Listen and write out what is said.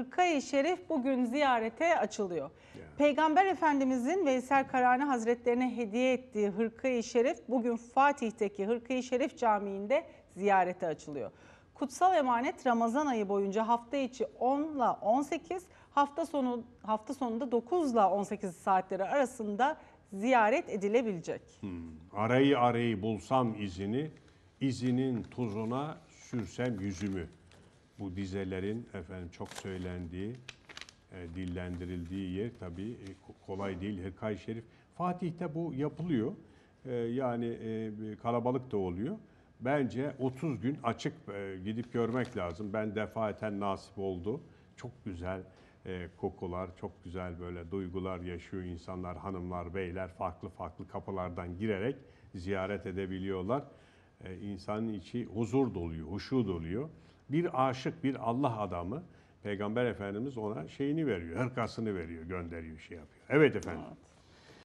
Hırka-i Şerif bugün ziyarete açılıyor. Yeah. Peygamber Efendimizin Veysel Karani Hazretlerine hediye ettiği Hırka-i Şerif bugün Fatih'teki Hırka-i Şerif Camii'nde ziyarete açılıyor. Kutsal emanet Ramazan ayı boyunca hafta içi 10 ile 18, hafta sonu hafta sonunda 9 ile 18 saatleri arasında ziyaret edilebilecek. Hmm. Arayı arayı bulsam izini, izinin tuzuna sürsem yüzümü bu dizelerin efendim çok söylendiği, e, dillendirildiği yer tabii e, kolay değil. hırkay Şerif, Fatih'te bu yapılıyor. E, yani e, kalabalık da oluyor. Bence 30 gün açık e, gidip görmek lazım. Ben defaten nasip oldu. Çok güzel e, kokular, çok güzel böyle duygular yaşıyor insanlar, hanımlar, beyler farklı farklı kapılardan girerek ziyaret edebiliyorlar. E, insanın içi huzur doluyor, huşu doluyor bir aşık, bir Allah adamı Peygamber Efendimiz ona şeyini veriyor, hırkasını veriyor, gönderiyor, şey yapıyor. Evet efendim. Evet.